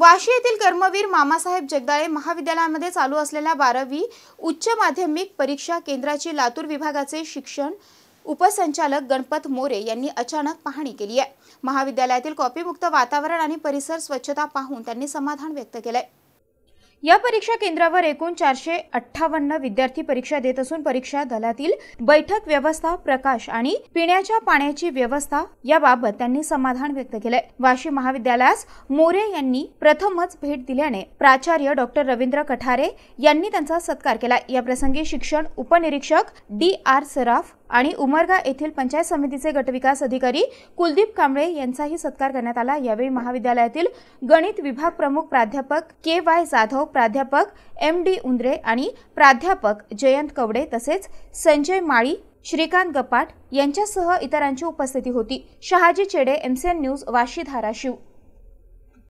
वाशी येथील कर्मवीर मामासाहेब जगदाळे महाविद्यालयामध्ये चालू असलेल्या बारावी उच्च माध्यमिक परीक्षा केंद्राची लातूर विभागाचे शिक्षण उपसंचालक गणपत मोरे यांनी अचानक पाहणी केली आहे महाविद्यालयातील कॉपीमुक्त वातावरण आणि परिसर स्वच्छता पाहून त्यांनी समाधान व्यक्त केलंय या परीक्षा केंद्रावर एकूण चारशे अठ्ठावन्न विद्यार्थी परीक्षा देत असून परीक्षा दलातील बैठक व्यवस्था प्रकाश आणि पिण्याच्या पाण्याची व्यवस्था याबाबत त्यांनी समाधान व्यक्त केले वाशी महाविद्यालयास मोरे यांनी प्रथमच भेट दिल्याने प्राचार्य डॉक्टर रवींद्र कठारे यांनी त्यांचा सत्कार केला याप्रसंगी शिक्षण उपनिरीक्षक डी आर सराफ आणि उमरगा येथील पंचायत समितीचे गटविकास अधिकारी कुलदीप कांबळे यांचाही सत्कार करण्यात आला यावेळी महाविद्यालयातील गणित विभाग प्रमुख प्राध्यापक के वाय जाधव प्राध्यापक एम डी उंद्रे आणि प्राध्यापक जयंत कवडे तसेच संजय माळी श्रीकांत गपाट यांच्यासह इतरांची उपस्थिती होती शहाजी चेडे एमसीएन न्यूज वाशी धाराशिव